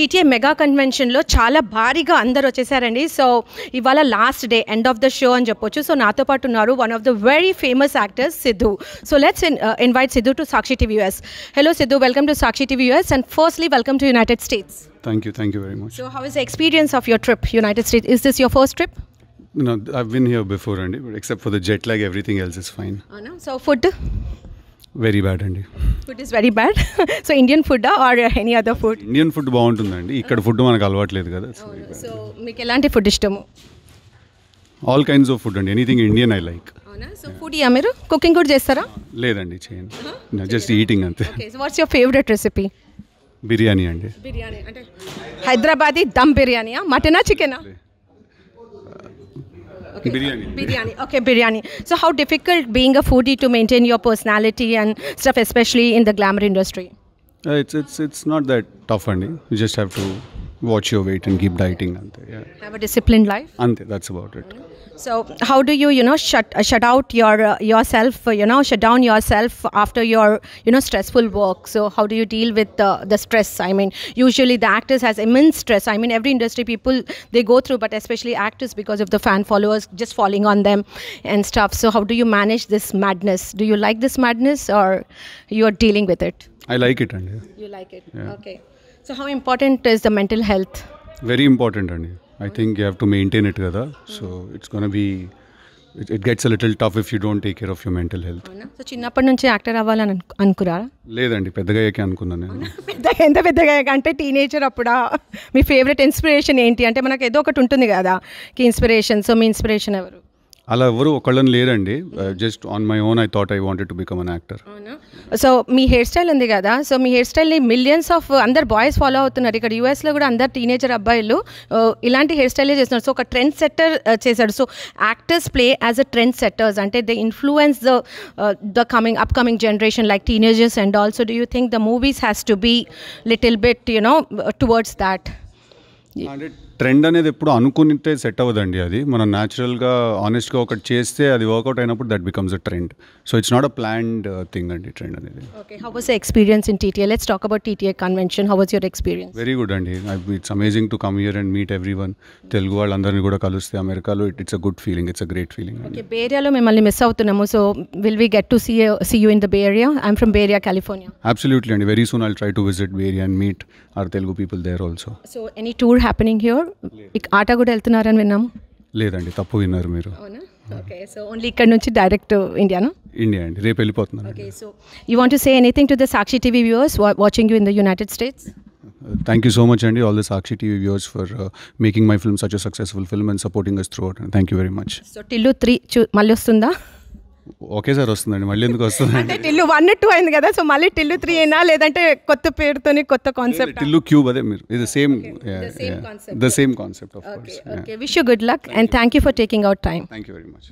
TTA mega కన్వెన్షన్లో చాలా భారీగా అందరు వచ్చేసారండి సో ఇవాళ last day end of the show అని చెప్పొచ్చు సో నాతో పాటు ఉన్నారు one of the very famous actors Siddhu so let's invite Siddhu to Sakshi TV US hello Siddhu welcome to Sakshi TV US and firstly welcome to United States thank you thank you very much so how is experience of your trip United States is this your first trip No, I've been here before, Andy, but except for the jet lag, everything else is fine. Oh, no? So, food? Very bad అండి food is very bad so Indian food or any other food Indian food బాగుంటుందండి ఇక్కడ food మనకు అలవాట్లేదు కదా so oh, మీకు ఎలాంటి food ఇష్టము all kinds of food అండి anything Indian I like so food మీరు కుకింగ్ కూడా చేస్తారా లేదండి చేయండి జస్ట్ ఈటింగ్ అంతే what's your favourite recipe biryani అండి బిర్యానీ అంటే హైదరాబాదీ దమ్ బిర్యానీయా మటనా చికెనా Okay. Biryani. Biryani. Okay, biryani. So, how difficult being a foodie to maintain your personality and stuff, especially in the glamour industry? Uh, it's it's it's not that tough, Andy. You just have to watch your weight and keep dieting yeah have a disciplined life and that's about it mm-hmm. so how do you you know shut uh, shut out your uh, yourself uh, you know shut down yourself after your you know stressful work so how do you deal with the the stress i mean usually the actors has immense stress i mean every industry people they go through but especially actors because of the fan followers just falling on them and stuff so how do you manage this madness do you like this madness or you are dealing with it I like it అండి like it okay so how important is the mental health very important అండి I think you have to maintain it కదా so it's gonna be it it gets little tough if you don't take care of you mental health సో చిన్నప్పటి నుంచి actor అవ్వాలని అనుకురా లేదండి పెద్దగా అయ్యాక అనుకున్నాను నేను పెద్దగా ఎంత పెద్దగా అంటే టీనేజర్ అప్పుడా మీ ఫేవరెట్ ఇన్స్పిరేషన్ ఏంటి అంటే మనకు ఏదో ఒకటి ఉంటుంది కదా ఇన్స్పిరేషన్ సో మీ ఇన్స్పిరేషన్ ఎవరు అలా ఎవరు ఒకళ్ళని లేరండి just on my own I thought I wanted to become an actor so మీ హెయిర్ స్టైల్ ఉంది కదా సో మీ హెయిర్ స్టైల్ని మిలియన్స్ ఆఫ్ అందరు బాయ్స్ ఫాలో అవుతున్నారు ఇక్కడ యూఎస్లో కూడా అందరు టీనేజర్ అబ్బాయిలు uh, ఇలాంటి హెయిర్ స్టైలే చేస్తున్నారు సో ఒక ట్రెండ్ సెట్టర్ uh, చేశాడు so actors play as a trend setters అంటే they influence the the coming up coming generation like teenagers and also do you think the movies has to be little bit you know towards that trend అనేది ఎప్పుడు అనుకుంటే set అవ్వదండి అది మనం న్యాచురల్గా ఆనెస్ట్గా ఒకటి చేస్తే అది వర్కౌట్ అయినప్పుడు that becomes a trend so it's not a planned thing అండి ట్రెండ్ అనేది experience in TTA let's talk about TTA convention how was your experience very good అండి it's amazing to come here and meet everyone Telugu వాళ్ళందరినీ కూడా కలిస్తే అమెరికాలో it it's a good feeling it's a great feeling okay bye మిమ్మల్ని miss అవుతున్నాము so will we get to see see you in the Bay Area I'm from bay area California absolutely అండి very soon I try to visit bay area and meet our Telugu people there also so any tour happening here ఆటో కూడా వెళ్తున్నారని విన్నాము లేదండి తప్పు విన్నారు మీరు okay so only ఇక్కడ నుంచి డైరెక్ట్ ఇండియాను ఇండియా అండి రేపు వెళ్ళిపోతున్నాను okay so you want to say anything to the Sakshi TV viewers watching you in the United States thank you so much అండి all the Sakshi TV viewers for making my film such successful film and supporting us throughout thank you very much so Tillu three మళ్ళీ వస్తుందా ఒకేసారి వస్తుందండి మళ్ళీ ఎందుకు వస్తుంది Tillu one two అయింది కదా సో మళ్ళీ టిల్లు త్రీ అయినా లేదంటే కొత్త పేరుతో కొత్త కాన్సెప్ట్ టిల్లు క్యూబ్ అదే మీరు ఇది same the same concept of course wish you good luck and thank you for taking out time thank you very much